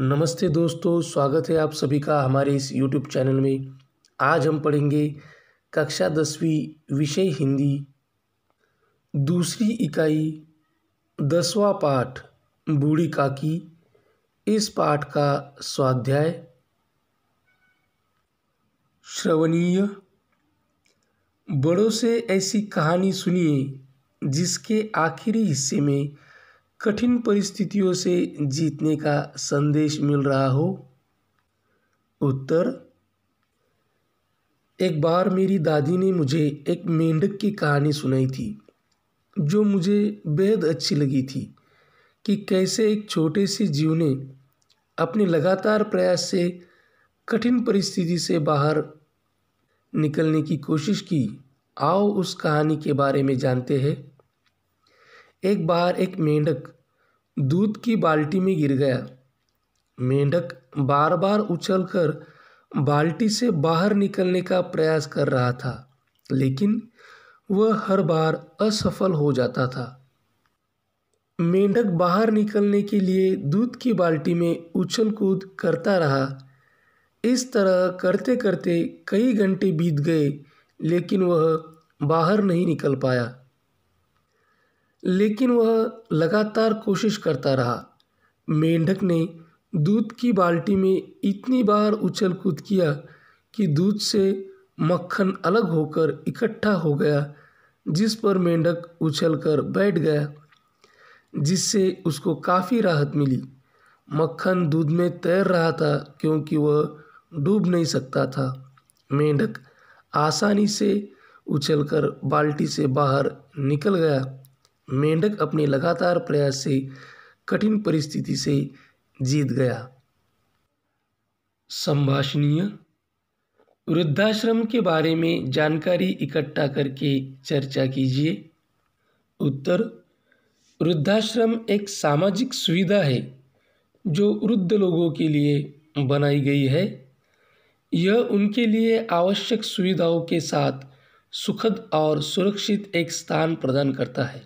नमस्ते दोस्तों स्वागत है आप सभी का हमारे इस यूट्यूब चैनल में आज हम पढ़ेंगे कक्षा दसवीं विषय हिंदी दूसरी इकाई दसवा पाठ बूढ़ी काकी इस पाठ का स्वाध्याय श्रवणीय बड़ों से ऐसी कहानी सुनिए जिसके आखिरी हिस्से में कठिन परिस्थितियों से जीतने का संदेश मिल रहा हो उत्तर एक बार मेरी दादी ने मुझे एक मेंढक की कहानी सुनाई थी जो मुझे बेहद अच्छी लगी थी कि कैसे एक छोटे से जीव ने अपने लगातार प्रयास से कठिन परिस्थिति से बाहर निकलने की कोशिश की आओ उस कहानी के बारे में जानते हैं एक बार एक मेंढक दूध की बाल्टी में गिर गया मेंढक बार बार उछलकर बाल्टी से बाहर निकलने का प्रयास कर रहा था लेकिन वह हर बार असफल हो जाता था मेंढक बाहर निकलने के लिए दूध की बाल्टी में उछल कूद करता रहा इस तरह करते करते कई घंटे बीत गए लेकिन वह बाहर नहीं निकल पाया लेकिन वह लगातार कोशिश करता रहा मेंढक ने दूध की बाल्टी में इतनी बार उछल कूद किया कि दूध से मक्खन अलग होकर इकट्ठा हो गया जिस पर मेंढक उछल कर बैठ गया जिससे उसको काफ़ी राहत मिली मक्खन दूध में तैर रहा था क्योंकि वह डूब नहीं सकता था मेंढक आसानी से उछलकर बाल्टी से बाहर निकल गया मेंढक अपने लगातार प्रयास से कठिन परिस्थिति से जीत गया संभाषणीय वृद्धाश्रम के बारे में जानकारी इकट्ठा करके चर्चा कीजिए उत्तर वृद्धाश्रम एक सामाजिक सुविधा है जो वृद्ध लोगों के लिए बनाई गई है यह उनके लिए आवश्यक सुविधाओं के साथ सुखद और सुरक्षित एक स्थान प्रदान करता है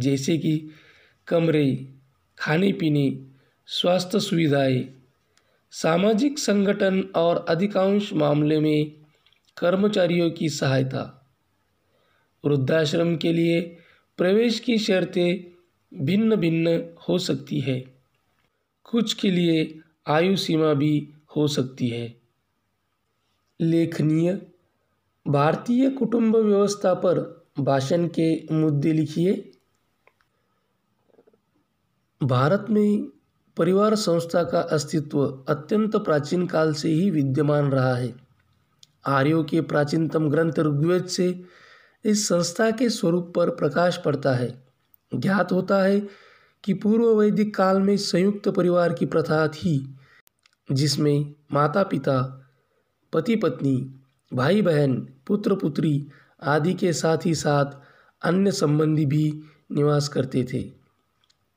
जैसे कि कमरे खाने पीने स्वास्थ्य सुविधाएँ सामाजिक संगठन और अधिकांश मामले में कर्मचारियों की सहायता वृद्धाश्रम के लिए प्रवेश की शर्तें भिन्न भिन्न हो सकती है कुछ के लिए आयु सीमा भी हो सकती है लेखनीय भारतीय कुटुंब व्यवस्था पर भाषण के मुद्दे लिखिए भारत में परिवार संस्था का अस्तित्व अत्यंत प्राचीन काल से ही विद्यमान रहा है आर्यों के प्राचीनतम ग्रंथ ऋग्वेद से इस संस्था के स्वरूप पर प्रकाश पड़ता है ज्ञात होता है कि पूर्व वैदिक काल में संयुक्त परिवार की प्रथा थी जिसमें माता पिता पति पत्नी भाई बहन पुत्र पुत्री आदि के साथ ही साथ अन्य संबंधी भी निवास करते थे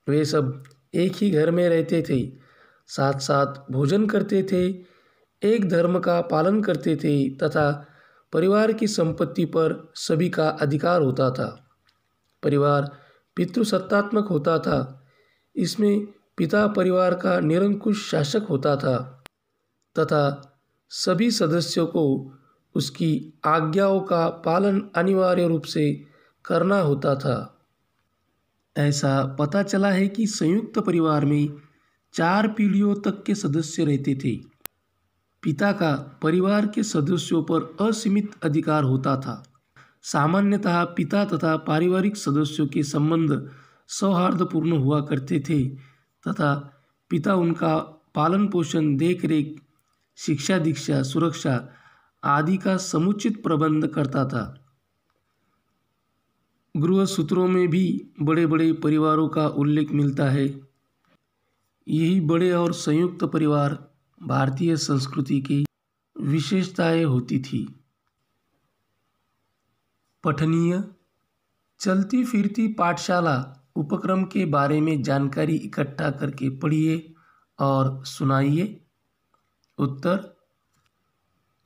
वे सब एक ही घर में रहते थे साथ साथ भोजन करते थे एक धर्म का पालन करते थे तथा परिवार की संपत्ति पर सभी का अधिकार होता था परिवार पितृसत्तात्मक होता था इसमें पिता परिवार का निरंकुश शासक होता था तथा सभी सदस्यों को उसकी आज्ञाओं का पालन अनिवार्य रूप से करना होता था ऐसा पता चला है कि संयुक्त परिवार में चार पीढ़ियों तक के सदस्य रहते थे पिता का परिवार के सदस्यों पर असीमित अधिकार होता था सामान्यतः पिता तथा पारिवारिक सदस्यों के संबंध सौहार्दपूर्ण हुआ करते थे तथा पिता उनका पालन पोषण देखरेख शिक्षा दीक्षा सुरक्षा आदि का समुचित प्रबंध करता था गृह सूत्रों में भी बड़े बड़े परिवारों का उल्लेख मिलता है यही बड़े और संयुक्त परिवार भारतीय संस्कृति की विशेषताएँ होती थी पठनीय चलती फिरती पाठशाला उपक्रम के बारे में जानकारी इकट्ठा करके पढ़िए और सुनाइए उत्तर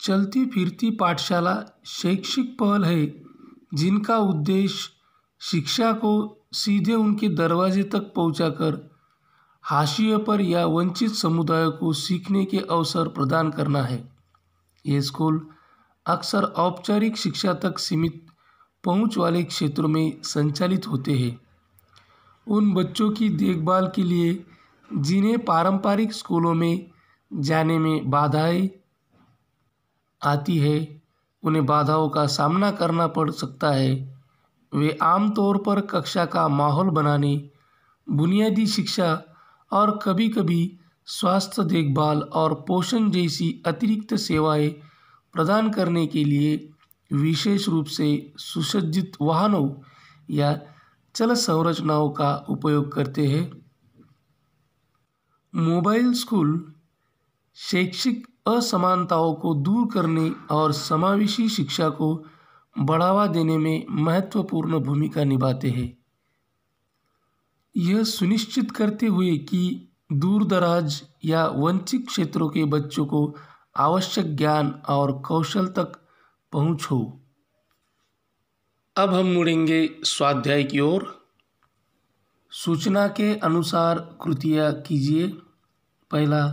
चलती फिरती पाठशाला शैक्षिक पहल है जिनका उद्देश्य शिक्षा को सीधे उनके दरवाजे तक कर हाशिए पर या वंचित समुदायों को सीखने के अवसर प्रदान करना है ये स्कूल अक्सर औपचारिक शिक्षा तक सीमित पहुंच वाले क्षेत्रों में संचालित होते हैं उन बच्चों की देखभाल के लिए जिन्हें पारंपरिक स्कूलों में जाने में बाधाएं आती है उन्हें बाधाओं का सामना करना पड़ सकता है वे आमतौर पर कक्षा का माहौल बनाने बुनियादी शिक्षा और कभी कभी स्वास्थ्य देखभाल और पोषण जैसी अतिरिक्त सेवाएं प्रदान करने के लिए विशेष रूप से सुसज्जित वाहनों या चल संरचनाओं का उपयोग करते हैं मोबाइल स्कूल शैक्षिक असमानताओं को दूर करने और समावेशी शिक्षा को बढ़ावा देने में महत्वपूर्ण भूमिका निभाते हैं यह सुनिश्चित करते हुए कि दूरदराज या वंचित क्षेत्रों के बच्चों को आवश्यक ज्ञान और कौशल तक पहुँच हो अब हम मुड़ेंगे स्वाध्याय की ओर सूचना के अनुसार कृतियाँ कीजिए पहला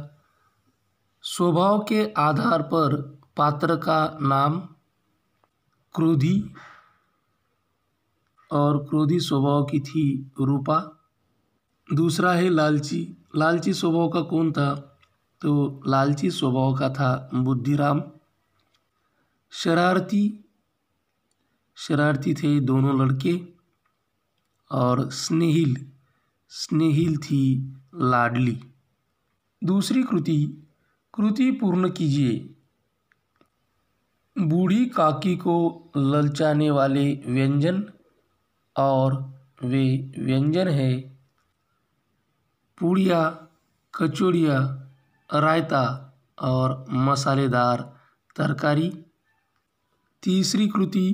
स्वभाव के आधार पर पात्र का नाम क्रोधी और क्रोधी स्वभाव की थी रूपा दूसरा है लालची लालची स्वभाव का कौन था तो लालची स्वभाव का था बुद्धिराम शरारती शरारती थे दोनों लड़के और स्नेहिल स्नेहिल थी लाडली दूसरी कृति कृति पूर्ण कीजिए बूढ़ी काकी को ललचाने वाले व्यंजन और वे व्यंजन है पूड़िया कचौड़िया रायता और मसालेदार तरकारी तीसरी कृति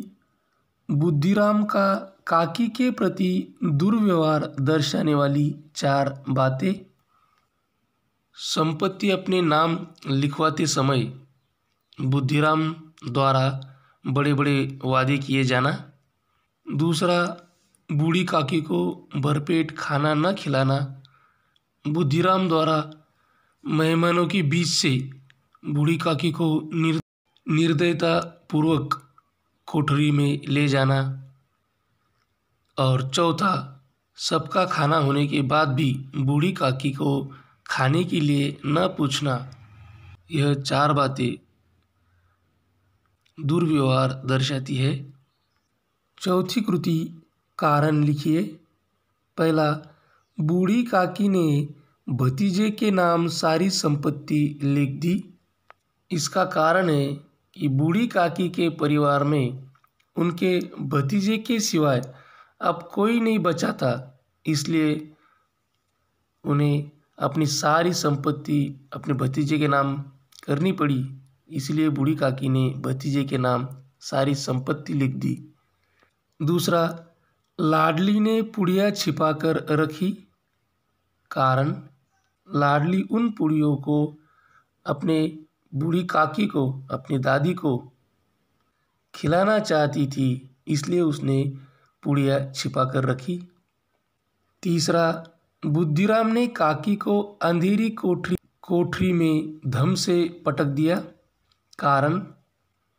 बुद्धिराम का काकी के प्रति दुर्व्यवहार दर्शाने वाली चार बातें संपत्ति अपने नाम लिखवाते समय बुद्धिराम द्वारा बड़े बड़े वादे किए जाना दूसरा बूढ़ी काकी को भरपेट खाना न खिलाना बुद्धिराम द्वारा मेहमानों के बीच से बूढ़ी काकी को निर्दयता निर्दयतापूर्वक कोठरी में ले जाना और चौथा सबका खाना होने के बाद भी बूढ़ी काकी को खाने के लिए न पूछना यह चार बातें दुर्व्यवहार दर्शाती है चौथी कृति कारण लिखिए पहला बूढ़ी काकी ने भतीजे के नाम सारी संपत्ति लिख दी इसका कारण है कि बूढ़ी काकी के परिवार में उनके भतीजे के सिवाय अब कोई नहीं बचा था इसलिए उन्हें अपनी सारी संपत्ति अपने भतीजे के नाम करनी पड़ी इसलिए बूढ़ी काकी ने भतीजे के नाम सारी संपत्ति लिख दी दूसरा लाडली ने पुड़िया छिपाकर रखी कारण लाडली उन पुड़ियों को अपने बूढ़ी काकी को अपनी दादी को खिलाना चाहती थी इसलिए उसने पुड़िया छिपा कर रखी तीसरा बुद्धिराम ने काकी को अंधेरी कोठरी कोठरी में धम से पटक दिया कारण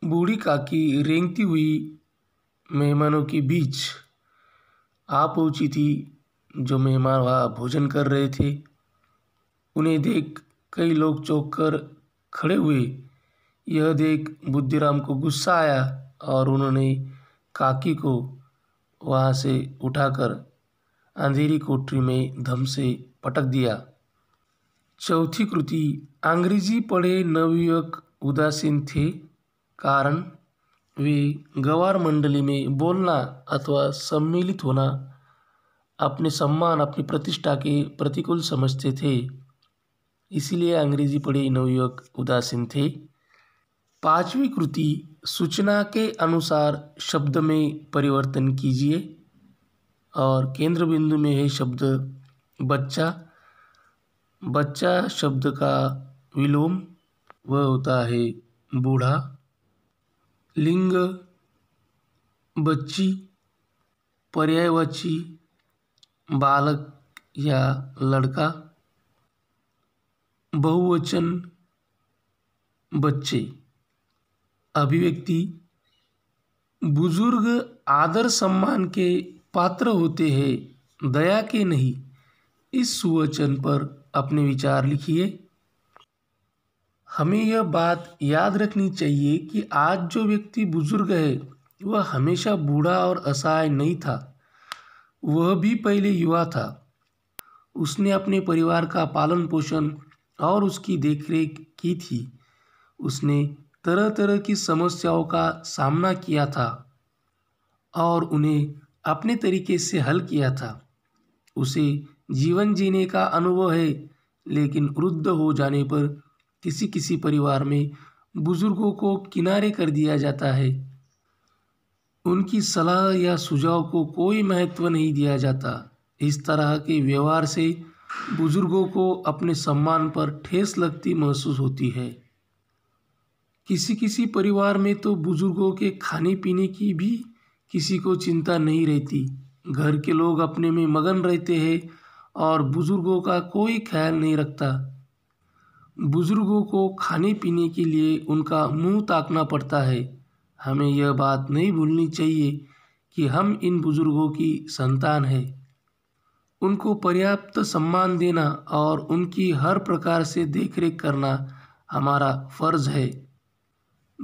बूढ़ी काकी रेंगती हुई मेहमानों के बीच आ पहुँची थी जो मेहमान वहाँ भोजन कर रहे थे उन्हें देख कई लोग चौंक कर खड़े हुए यह देख बुद्धिराम को गुस्सा आया और उन्होंने काकी को वहाँ से उठाकर अंधेरी कोठरी में धम से पटक दिया चौथी कृति अंग्रेजी पढ़े नवयुवक उदासीन थे कारण वे गवार मंडली में बोलना अथवा सम्मिलित होना अपने सम्मान अपनी प्रतिष्ठा के प्रतिकूल समझते थे इसीलिए अंग्रेजी पढ़े नवयुवक उदासीन थे पांचवी कृति सूचना के अनुसार शब्द में परिवर्तन कीजिए और केंद्र बिंदु में है शब्द बच्चा बच्चा शब्द का विलोम वह होता है बूढ़ा लिंग बच्ची पर्यायवाची बालक या लड़का बहुवचन बच्चे अभिव्यक्ति बुजुर्ग आदर सम्मान के पात्र होते हैं दया के नहीं इस सुवचन पर अपने विचार लिखिए हमें यह बात याद रखनी चाहिए कि आज जो व्यक्ति बुजुर्ग है वह हमेशा बूढ़ा और असहाय नहीं था वह भी पहले युवा था उसने अपने परिवार का पालन पोषण और उसकी देखरेख की थी उसने तरह तरह की समस्याओं का सामना किया था और उन्हें अपने तरीके से हल किया था उसे जीवन जीने का अनुभव है लेकिन वृद्ध हो जाने पर किसी किसी परिवार में बुज़ुर्गों को किनारे कर दिया जाता है उनकी सलाह या सुझाव को कोई महत्व नहीं दिया जाता इस तरह के व्यवहार से बुज़ुर्गों को अपने सम्मान पर ठेस लगती महसूस होती है किसी किसी परिवार में तो बुज़ुर्गों के खाने पीने की भी किसी को चिंता नहीं रहती घर के लोग अपने में मगन रहते हैं और बुज़ुर्गों का कोई ख्याल नहीं रखता बुज़ुर्गों को खाने पीने के लिए उनका मुँह ताकना पड़ता है हमें यह बात नहीं भूलनी चाहिए कि हम इन बुज़ुर्गों की संतान हैं उनको पर्याप्त सम्मान देना और उनकी हर प्रकार से देखरेख करना हमारा फ़र्ज़ है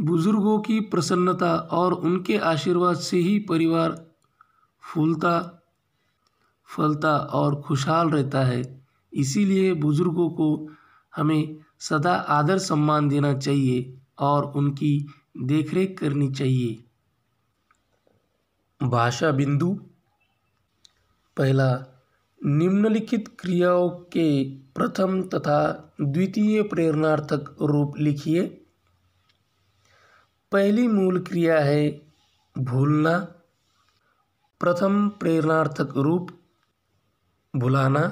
बुज़ुर्गों की प्रसन्नता और उनके आशीर्वाद से ही परिवार फूलता फलता और खुशहाल रहता है इसीलिए बुज़ुर्गों को हमें सदा आदर सम्मान देना चाहिए और उनकी देखरेख करनी चाहिए भाषा बिंदु पहला निम्नलिखित क्रियाओं के प्रथम तथा द्वितीय प्रेरणार्थक रूप लिखिए पहली मूल क्रिया है भूलना प्रथम प्रेरणार्थक रूप भुलाना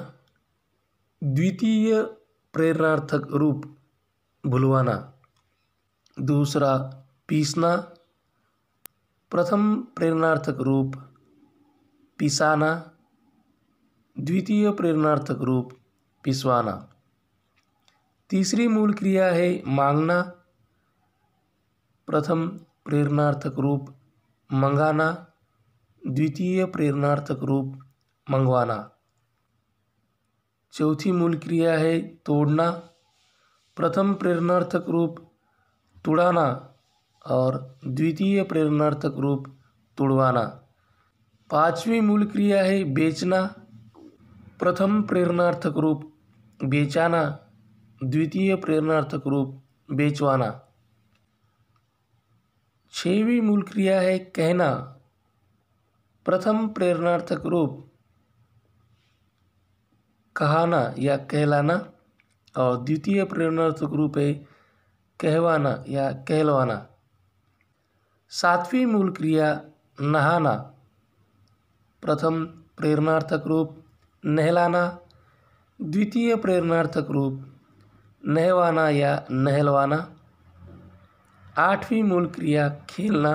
द्वितीय प्रेरणार्थक रूप भुलवाना दूसरा पीसना प्रथम प्रेरणार्थक रूप पिसाना द्वितीय प्रेरणार्थक रूप पिसवाना तीसरी मूल क्रिया है मांगना प्रथम प्रेरणार्थक रूप मंगाना द्वितीय प्रेरणार्थक रूप मंगवाना चौथी मूल क्रिया है तोड़ना प्रथम प्रेरणार्थक रूप तुड़ाना और द्वितीय प्रेरणार्थक रूप तुड़वाना पांचवी मूल क्रिया है बेचना प्रथम प्रेरणार्थक रूप बेचाना द्वितीय प्रेरणार्थक रूप बेचवाना छवीं मूल क्रिया है कहना प्रथम प्रेरणार्थक रूप कहाना या कहलाना और द्वितीय प्रेरणार्थक रूप है कहवाना या कहलवाना सातवीं मूल क्रिया नहाना प्रथम प्रेरणार्थक रूप नहलाना द्वितीय प्रेरणार्थक रूप नहवाना या नहलवाना आठवीं मूल क्रिया खेलना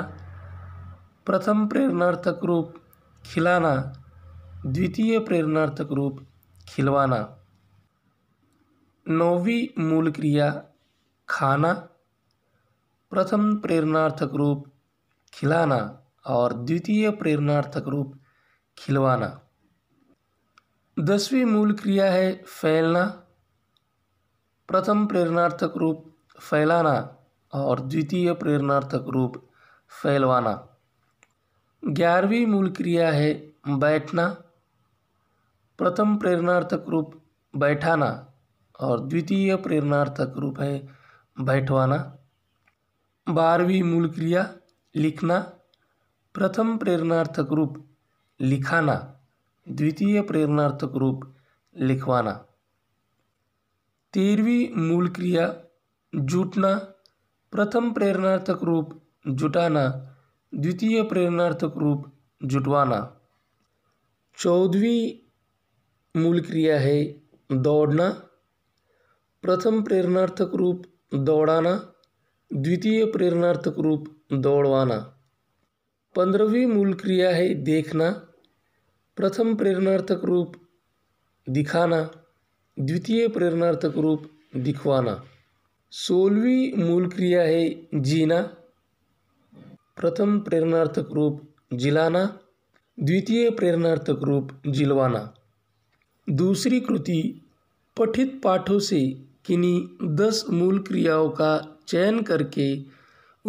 प्रथम प्रेरणार्थक रूप खिलाना द्वितीय प्रेरणार्थक रूप खिलवाना नौवीं मूल क्रिया खाना प्रथम प्रेरणार्थक रूप खिलाना और द्वितीय प्रेरणार्थक रूप खिलवाना दसवीं मूल क्रिया है फैलना प्रथम प्रेरणार्थक रूप फैलाना और द्वितीय प्रेरणार्थक रूप फैलवाना ग्यारहवीं मूल क्रिया है बैठना प्रथम प्रेरणार्थक रूप बैठाना और द्वितीय प्रेरणार्थक रूप है बैठवाना बारहवीं मूल क्रिया लिखना प्रथम प्रेरणार्थक रूप लिखाना द्वितीय प्रेरणार्थक रूप लिखवाना तेरहवीं मूल क्रिया जुटना प्रथम प्रेरणार्थक रूप जुटाना द्वितीय प्रेरणार्थक रूप जुटवाना चौदहवीं मूल क्रिया है दौड़ना प्रथम प्रेरणार्थक रूप दौड़ाना द्वितीय प्रेरणार्थक रूप दौड़वाना पंद्रहवीं मूल क्रिया है देखना प्रथम प्रेरणार्थक रूप दिखाना द्वितीय प्रेरणार्थक रूप दिखवाना सोलहवीं मूल क्रिया है जीना प्रथम प्रेरणार्थक रूप जिलाना द्वितीय प्रेरणार्थक रूप जिलवाना दूसरी कृति पठित पाठों से किन्हीं दस मूल क्रियाओं का चयन करके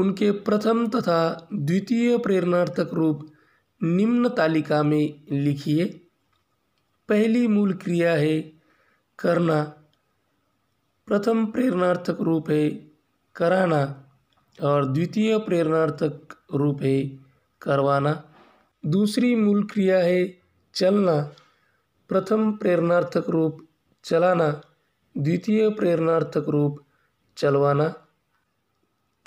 उनके प्रथम तथा द्वितीय प्रेरणार्थक रूप निम्न तालिका में लिखिए पहली मूल क्रिया है करना प्रथम प्रेरणार्थक रूप है कराना और द्वितीय प्रेरणार्थक रूप है करवाना दूसरी मूल क्रिया है चलना प्रथम प्रेरणार्थक रूप चलाना द्वितीय प्रेरणार्थक रूप चलवाना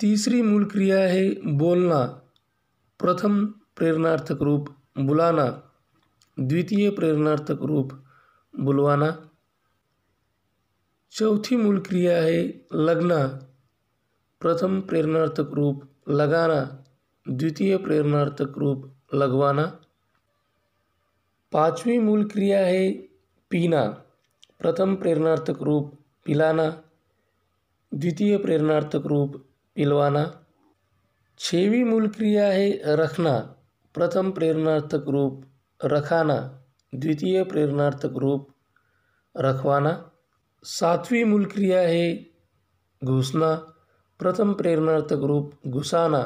तीसरी मूल क्रिया है बोलना प्रथम प्रेरणार्थक रूप बुलाना द्वितीय प्रेरणार्थक रूप बुलवाना चौथी मूल क्रिया है लगना प्रथम प्रेरणार्थक रूप लगाना द्वितीय प्रेरणार्थक रूप लगवाना पांचवी मूल क्रिया है पीना प्रथम प्रेरणार्थक रूप पिलाना द्वितीय प्रेरणार्थक रूप पिलवाना छवी मूल क्रिया है रखना प्रथम प्रेरणार्थक रूप रखाना द्वितीय प्रेरणार्थक रूप रखवाना सातवीं मूल क्रिया है घुसना प्रथम प्रेरणार्थक रूप घुसाना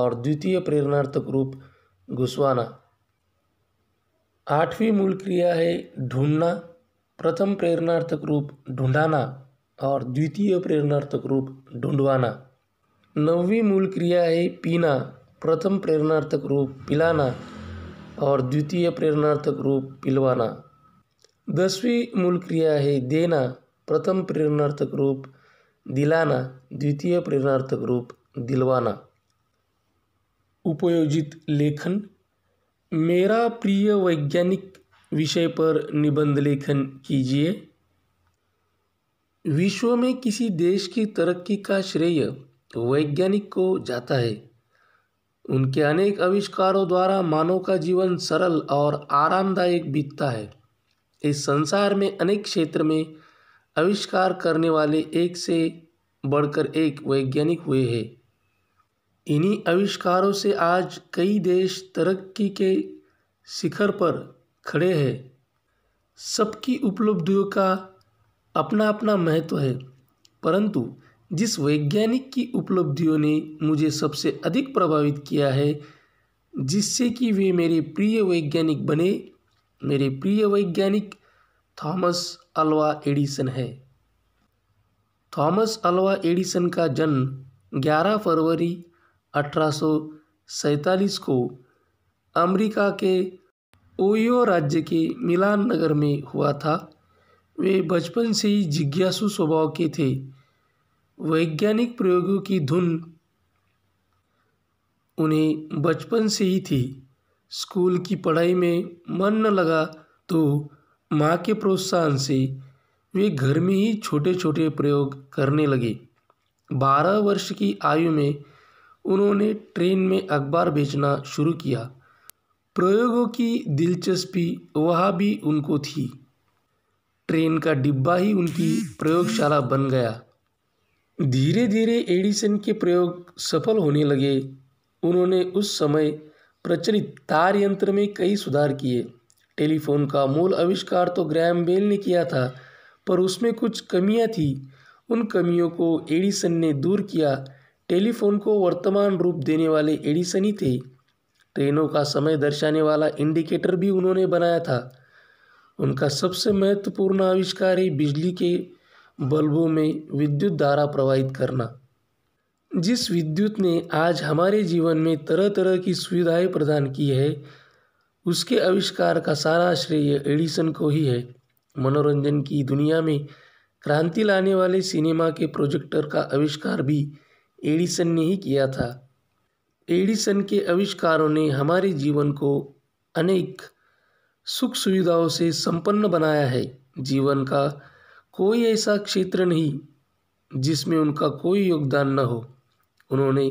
और द्वितीय प्रेरणार्थक रूप घुसवाना आठवीं मूल क्रिया है ढूंढना प्रथम प्रेरणार्थक रूप ढूंढाना और द्वितीय प्रेरणार्थक रूप ढूंढवाना नवी मूल क्रिया है पीना प्रथम प्रेरणार्थक रूप पिलाना और द्वितीय प्रेरणार्थक रूप पिलवाना दसवीं मूल क्रिया है देना प्रथम प्रेरणार्थक रूप दिलाना द्वितीय प्रेरणार्थक रूप दिलवाना उपयोजित लेखन मेरा प्रिय वैज्ञानिक विषय पर निबंध लेखन कीजिए विश्व में किसी देश की तरक्की का श्रेय वैज्ञानिक को जाता है उनके अनेक आविष्कारों द्वारा मानव का जीवन सरल और आरामदायक बीतता है इस संसार में अनेक क्षेत्र में आविष्कार करने वाले एक से बढ़कर एक वैज्ञानिक हुए हैं इन्हीं आविष्कारों से आज कई देश तरक्की के शिखर पर खड़े हैं सबकी उपलब्धियों का अपना अपना महत्व है परंतु जिस वैज्ञानिक की उपलब्धियों ने मुझे सबसे अधिक प्रभावित किया है जिससे कि वे मेरे प्रिय वैज्ञानिक बने मेरे प्रिय वैज्ञानिक थॉमस अल्वा एडिसन है थॉमस अल्वा एडिसन का जन्म 11 फरवरी अठारह सौ को अमेरिका के ओयो राज्य के मिलान नगर में हुआ था वे बचपन से ही जिज्ञासु स्वभाव के थे वैज्ञानिक प्रयोगों की धुन उन्हें बचपन से ही थी स्कूल की पढ़ाई में मन न लगा तो माँ के प्रोत्साहन से वे घर में ही छोटे छोटे प्रयोग करने लगे बारह वर्ष की आयु में उन्होंने ट्रेन में अखबार बेचना शुरू किया प्रयोगों की दिलचस्पी वहाँ भी उनको थी ट्रेन का डिब्बा ही उनकी प्रयोगशाला बन गया धीरे धीरे एडिसन के प्रयोग सफल होने लगे उन्होंने उस समय प्रचलित तार यंत्र में कई सुधार किए टेलीफोन का मूल आविष्कार तो ग्राम बेल ने किया था पर उसमें कुछ कमियां थी उन कमियों को एडिसन ने दूर किया टेलीफोन को वर्तमान रूप देने वाले एडिसन ही थे ट्रेनों का समय दर्शाने वाला इंडिकेटर भी उन्होंने बनाया था उनका सबसे महत्वपूर्ण आविष्कार है बिजली के बल्बों में विद्युत धारा प्रवाहित करना जिस विद्युत ने आज हमारे जीवन में तरह तरह की सुविधाएं प्रदान की है उसके आविष्कार का सारा श्रेय एडिसन को ही है मनोरंजन की दुनिया में क्रांति लाने वाले सिनेमा के प्रोजेक्टर का आविष्कार भी एडिसन ने ही किया था एडिसन के आविष्कारों ने हमारे जीवन को अनेक सुख सुविधाओं से संपन्न बनाया है जीवन का कोई ऐसा क्षेत्र नहीं जिसमें उनका कोई योगदान न हो उन्होंने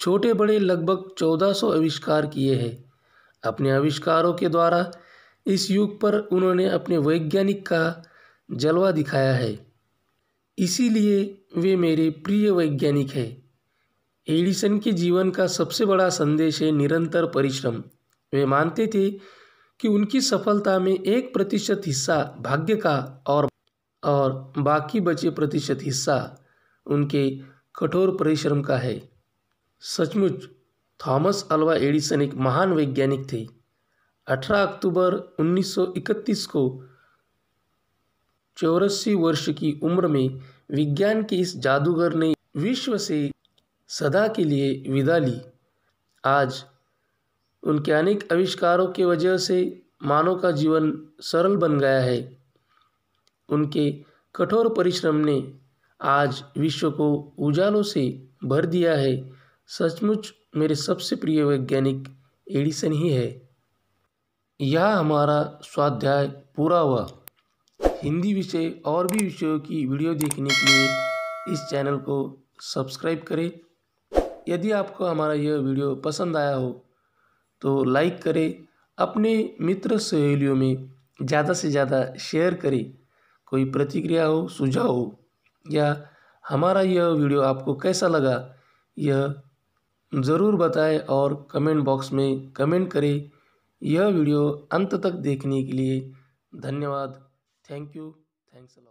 छोटे बड़े लगभग 1400 आविष्कार किए हैं अपने आविष्कारों के द्वारा इस युग पर उन्होंने अपने वैज्ञानिक का जलवा दिखाया है इसीलिए वे मेरे प्रिय वैज्ञानिक हैं एडिसन के जीवन का सबसे बड़ा संदेश है निरंतर परिश्रम वे मानते थे कि उनकी सफलता में एक प्रतिशत हिस्सा भाग्य का और और बाकी बचे प्रतिशत हिस्सा उनके कठोर परिश्रम का है सचमुच थॉमस अल्वा एडिसन एक महान वैज्ञानिक थे 18 अक्टूबर 1931 को चौरासी वर्ष की उम्र में विज्ञान के इस जादूगर ने विश्व से सदा के लिए विदा ली आज उनके अनेक आविष्कारों के वजह से मानव का जीवन सरल बन गया है उनके कठोर परिश्रम ने आज विश्व को उजालों से भर दिया है सचमुच मेरे सबसे प्रिय वैज्ञानिक एडिसन ही है यह हमारा स्वाध्याय पूरा हुआ हिंदी विषय और भी विषयों की वीडियो देखने के लिए इस चैनल को सब्सक्राइब करें यदि आपको हमारा यह वीडियो पसंद आया हो तो लाइक करें अपने मित्र सहेलियों में ज़्यादा से ज़्यादा शेयर करें कोई प्रतिक्रिया हो सुझाव हो या हमारा यह वीडियो आपको कैसा लगा यह ज़रूर बताएं और कमेंट बॉक्स में कमेंट करें यह वीडियो अंत तक देखने के लिए धन्यवाद थैंक यू थैंक्स अ